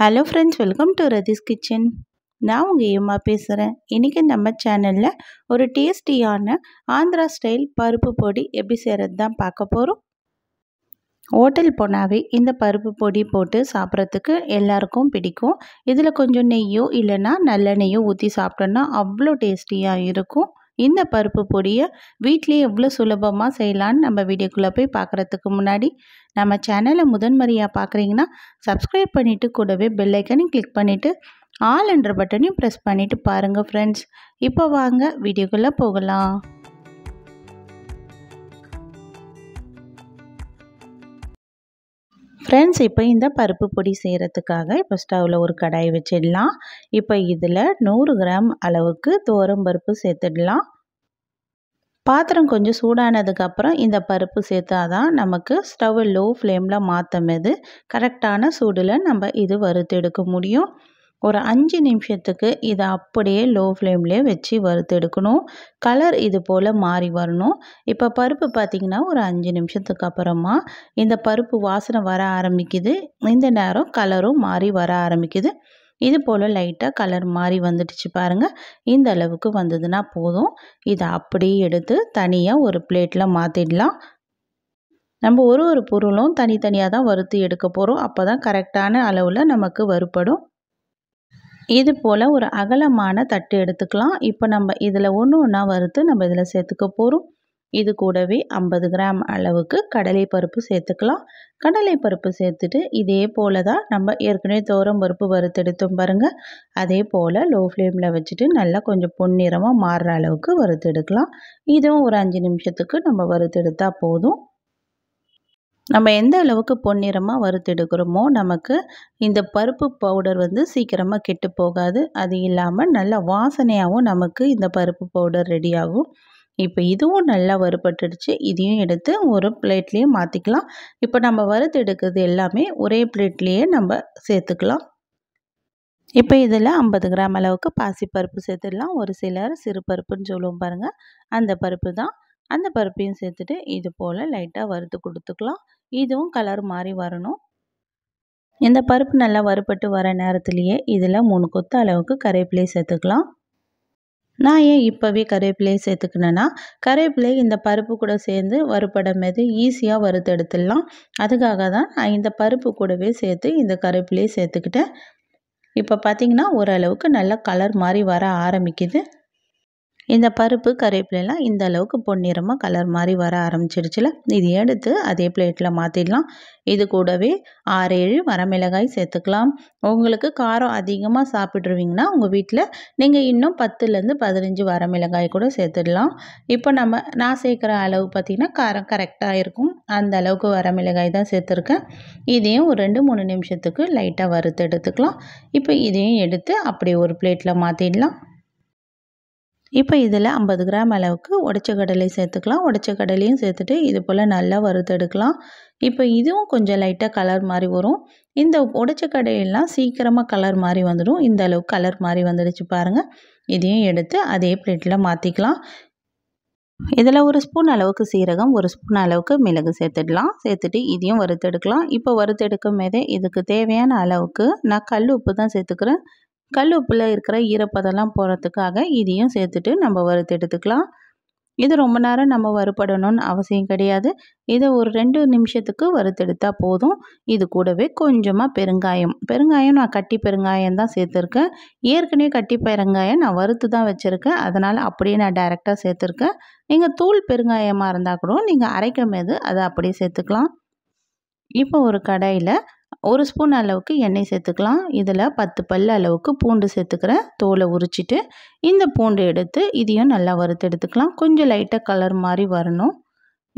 hello friends welcome to Rathi's kitchen நான் உங்கள் ஏமா பேசுகிறேன் இன்றைக்கி நம்ம சேனலில் ஒரு டேஸ்டியான ஆந்திரா ஸ்டைல் பருப்பு பொடி எப்படி செய்கிறது தான் பார்க்க போகிறோம் ஹோட்டல் போனாவே இந்த பருப்பு பொடி போட்டு சாப்பிட்றதுக்கு எல்லாருக்கும் பிடிக்கும் இதில் கொஞ்சம் நெய்யோ இல்லைன்னா நல்லெண்ணெய்யோ ஊற்றி சாப்பிட்டோன்னா அவ்வளோ டேஸ்டியாக இருக்கும் இந்த பருப்பு பொடியை வீட்லேயே எவ்வளோ சுலபமாக செய்யலான்னு நம்ம வீடியோக்குள்ளே போய் பார்க்குறதுக்கு முன்னாடி நம்ம சேனலை முதன்முறையாக பார்க்குறீங்கன்னா சப்ஸ்கிரைப் பண்ணிவிட்டு கூடவே பெல்லைக்கனையும் கிளிக் பண்ணிவிட்டு ஆல் என்ற பட்டனையும் ப்ரெஸ் பண்ணிவிட்டு பாருங்கள் ஃப்ரெண்ட்ஸ் இப்போ வாங்க வீடியோக்குள்ளே போகலாம் ஃப்ரெண்ட்ஸ் இப்போ இந்த பருப்பு பொடி செய்கிறதுக்காக இப்போ ஸ்டவ்வில் ஒரு கடாய் வச்சிடலாம் இப்போ இதில் நூறு கிராம் அளவுக்கு தோரம் பருப்பு சேர்த்துடலாம் பாத்திரம் கொஞ்சம் சூடானதுக்கப்புறம் இந்த பருப்பு சேர்த்தா தான் நமக்கு ஸ்டவ் லோ ஃப்ளேமில் மாற்றும் மாற்றமது கரெக்டான சூடில் நம்ம இது வறுத்து எடுக்க முடியும் ஒரு அஞ்சு நிமிஷத்துக்கு இதை அப்படியே லோ ஃப்ளேம்லேயே வச்சு வறுத்தெடுக்கணும் கலர் இது போல் மாறி வரணும் இப்போ பருப்பு பார்த்திங்கன்னா ஒரு அஞ்சு நிமிஷத்துக்கு அப்புறமா இந்த பருப்பு வாசனை வர ஆரம்பிக்குது இந்த நேரம் கலரும் மாறி வர ஆரம்பிக்குது இது போல் லைட்டாக கலர் மாறி வந்துடுச்சு பாருங்கள் இந்த அளவுக்கு வந்ததுன்னா போதும் இதை அப்படியே எடுத்து தனியாக ஒரு பிளேட்டில் மாற்றிடலாம் நம்ம ஒரு ஒரு பொருளும் தனித்தனியாக தான் வறுத்து எடுக்க போகிறோம் அப்போ தான் கரெக்டான அளவில் நமக்கு வறுப்படும் இது போல் ஒரு அகலமான தட்டு எடுத்துக்கலாம் இப்போ நம்ம இதில் ஒன்று ஒன்றா வறுத்து நம்ம இதில் சேர்த்துக்க போகிறோம் இது கூடவே ஐம்பது கிராம் அளவுக்கு கடலைப்பருப்பு சேர்த்துக்கலாம் கடலைப்பருப்பு சேர்த்துட்டு இதே போல் தான் நம்ம ஏற்கனவே தோரம் பருப்பு வறுத்தெடுத்தோம் பாருங்கள் அதே போல் லோ ஃப்ளேமில் வச்சுட்டு நல்லா கொஞ்சம் பொன்னிறமாக மாறுற அளவுக்கு வறுத்தெடுக்கலாம் இதுவும் ஒரு அஞ்சு நிமிஷத்துக்கு நம்ம வறுத்தெடுத்தால் போதும் நம்ம எந்த அளவுக்கு பொன்னிறமாக வறுத்தெடுக்கிறோமோ நமக்கு இந்த பருப்பு பவுடர் வந்து சீக்கிரமாக கெட்டு போகாது அது இல்லாமல் நல்லா வாசனையாகவும் நமக்கு இந்த பருப்பு பவுடர் ரெடி ஆகும் இப்போ இதுவும் நல்லா வறுபட்டுடுச்சு இதையும் எடுத்து ஒரு பிளேட்லேயே மாற்றிக்கலாம் இப்போ நம்ம வறுத்து எடுக்கிறது எல்லாமே ஒரே பிளேட்லேயே நம்ம சேர்த்துக்கலாம் இப்போ இதில் ஐம்பது கிராம் அளவுக்கு பாசிப்பருப்பு சேர்த்துடலாம் ஒரு சிலர் சிறு பருப்புன்னு சொல்லுவோம் பாருங்கள் அந்த பருப்பு தான் அந்த பருப்பையும் சேர்த்துட்டு இது போல் லைட்டாக வறுத்து கொடுத்துக்கலாம் இதுவும் கலர் மாதிரி வரணும் இந்த பருப்பு நல்லா வறுப்பட்டு வர நேரத்துலேயே இதில் மூணு கொத்து அளவுக்கு கருவேப்பிலையை சேர்த்துக்கலாம் நான் ஏன் இப்போவே கருவேப்பிலை சேர்த்துக்கினேன்னா கருவேப்பிலை இந்த பருப்பு கூட சேர்ந்து வறுப்படம் மீது ஈஸியாக வறுத்தெடுத்துடலாம் அதுக்காக தான் நான் இந்த பருப்பு கூடவே சேர்த்து இந்த கருவேப்பிலையை சேர்த்துக்கிட்டேன் இப்போ பார்த்திங்கன்னா ஓரளவுக்கு நல்லா கலர் மாதிரி வர ஆரம்பிக்குது இந்த பருப்பு கருவேப்பிலாம் இந்த அளவுக்கு பொன்னிறமாக கலர் மாதிரி வர ஆரம்பிச்சிருச்சுல இது எடுத்து அதே பிளேட்டில் மாற்றிடலாம் இது கூடவே ஆறு ஏழு வரமிளகாய் சேர்த்துக்கலாம் உங்களுக்கு காரம் அதிகமாக சாப்பிட்ருவீங்கன்னா உங்கள் வீட்டில் நீங்கள் இன்னும் பத்துலேருந்து பதினஞ்சு வரமிளகாய் கூட சேர்த்துடலாம் இப்போ நம்ம நான் சேர்க்குற அளவு பார்த்திங்கன்னா காரம் கரெக்டாக இருக்கும் அந்த அளவுக்கு வரமிளகாய் தான் சேர்த்துருக்கேன் இதையும் ஒரு ரெண்டு மூணு நிமிஷத்துக்கு லைட்டாக வறுத்து எடுத்துக்கலாம் இப்போ இதையும் எடுத்து அப்படி ஒரு பிளேட்டில் மாற்றிடலாம் இப்போ இதில் ஐம்பது கிராம் அளவுக்கு உடச்ச கடலை சேர்த்துக்கலாம் உடச்ச கடலையும் சேர்த்துட்டு இது போல் நல்லா வறுத்தெடுக்கலாம் இப்போ இதுவும் கொஞ்சம் லைட்டாக கலர் மாதிரி வரும் இந்த உடச்ச கடையெல்லாம் சீக்கிரமாக கலர் மாதிரி வந்துடும் இந்த அளவுக்கு கலர் மாதிரி வந்துடுச்சு பாருங்கள் இதையும் எடுத்து அதே பிளேட்டில் மாற்றிக்கலாம் இதில் ஒரு ஸ்பூன் அளவுக்கு சீரகம் ஒரு ஸ்பூன் அளவுக்கு மிளகு சேர்த்துடலாம் சேர்த்துட்டு இதையும் வறுத்தெடுக்கலாம் இப்போ வறுத்தெடுக்கும் போதே இதுக்கு தேவையான அளவுக்கு நான் கல் உப்பு தான் சேர்த்துக்கிறேன் கல் உப்பில் இருக்கிற ஈரப்பதெல்லாம் போகிறதுக்காக இதையும் சேர்த்துட்டு நம்ம வறுத்து எடுத்துக்கலாம் இது ரொம்ப நேரம் நம்ம வறுப்படணும்னு அவசியம் கிடையாது இதை ஒரு ரெண்டு நிமிஷத்துக்கு வறுத்தெடுத்தால் போதும் இது கூடவே கொஞ்சமாக பெருங்காயம் பெருங்காயம் நான் கட்டி பெருங்காயம் தான் சேர்த்துருக்கேன் ஏற்கனவே கட்டி பெருங்காயம் நான் வறுத்து தான் வச்சுருக்கேன் அதனால் அப்படியே நான் டைரெக்டாக சேர்த்துருக்கேன் நீங்கள் தூள் பெருங்காயமாக இருந்தால் கூட நீங்கள் அரைக்கும் போது அதை அப்படியே சேர்த்துக்கலாம் இப்போ ஒரு கடாயில் ஒரு ஸ்பூன் அளவுக்கு எண்ணெய் சேர்த்துக்கலாம் இதில் பத்து பல் அளவுக்கு பூண்டு சேர்த்துக்கிறேன் தோலை உரிச்சிட்டு இந்த பூண்டு எடுத்து இதையும் நல்லா வறுத்து எடுத்துக்கலாம் கொஞ்சம் லைட்டாக கலர் மாதிரி வரணும்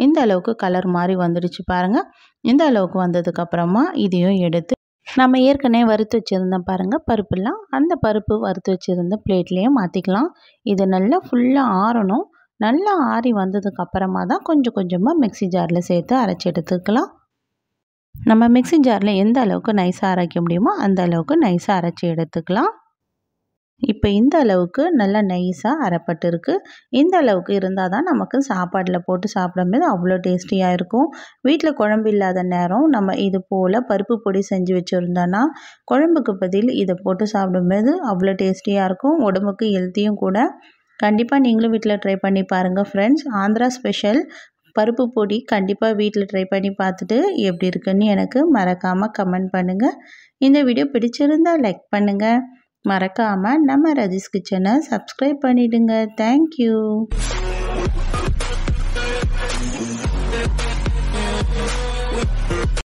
இந்த அளவுக்கு கலர் மாதிரி வந்துடுச்சு பாருங்கள் இந்த அளவுக்கு வந்ததுக்கப்புறமா இதையும் எடுத்து நம்ம ஏற்கனவே வறுத்து வச்சுருந்தோம் பாருங்கள் பருப்புலாம் அந்த பருப்பு வறுத்து வச்சுருந்த பிளேட்லேயே மாற்றிக்கலாம் இது நல்லா ஃபுல்லாக ஆறணும் நல்லா ஆறி வந்ததுக்கப்புறமா தான் கொஞ்சம் கொஞ்சமாக மிக்சி ஜாரில் சேர்த்து அரைச்சி எடுத்துக்கலாம் நம்ம மிக்சி ஜாரில் எந்த அளவுக்கு நைஸாக அரைக்க முடியுமோ அந்த அளவுக்கு நைஸாக அரைச்சி எடுத்துக்கலாம் இப்போ இந்த அளவுக்கு நல்லா நைஸாக அரைப்பட்டிருக்கு இந்த அளவுக்கு இருந்தால் தான் நமக்கு சாப்பாட்டில் போட்டு சாப்பிடும்போது அவ்வளோ டேஸ்டியாக இருக்கும் வீட்டில் குழம்பு இல்லாத நேரம் நம்ம இது போல் பருப்பு பொடி செஞ்சு வச்சுருந்தோன்னா குழம்புக்கு பதில் இதை போட்டு சாப்பிடும்போது அவ்வளோ டேஸ்டியாக இருக்கும் உடம்புக்கு ஹெல்த்தியும் கூட கண்டிப்பாக நீங்களும் வீட்டில் ட்ரை பண்ணி பாருங்கள் ஃப்ரெண்ட்ஸ் ஆந்திரா ஸ்பெஷல் பருப்பு பொடி கண்டிப்பாக வீட்டில் ட்ரை பண்ணி பார்த்துட்டு எப்படி இருக்குன்னு எனக்கு மறக்காமல் கமெண்ட் பண்ணுங்கள் இந்த வீடியோ பிடிச்சிருந்தால் லைக் பண்ணுங்கள் மறக்காமல் நம்ம ரஜிஸ் கிச்சனை சப்ஸ்கிரைப் பண்ணிவிடுங்க தேங்க்யூ